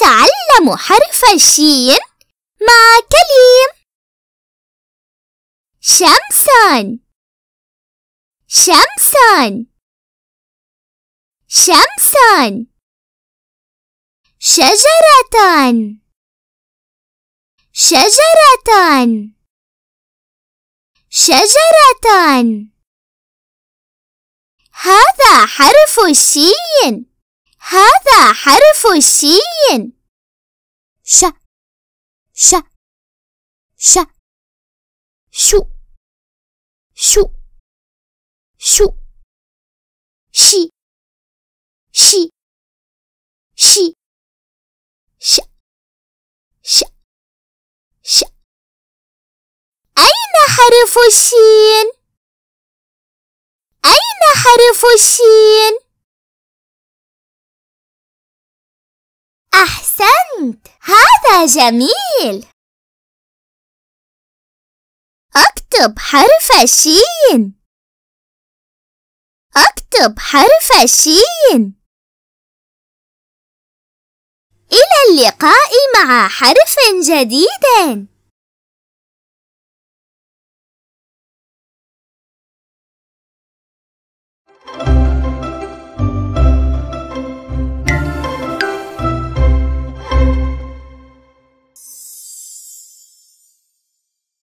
نتعلم حرف الشين مع كليم شمس شمس شمس شجرة شجرة شجرة هذا حرف الشين هذا حرف الشين ش ش ش شو شو شو شي شي شي ش ش ش أين حرف الشين؟ أين حرف الشين؟ أحسنت هذا جميل أكتب حرف الشين أكتب حرف الشين إلى اللقاء مع حرف جديد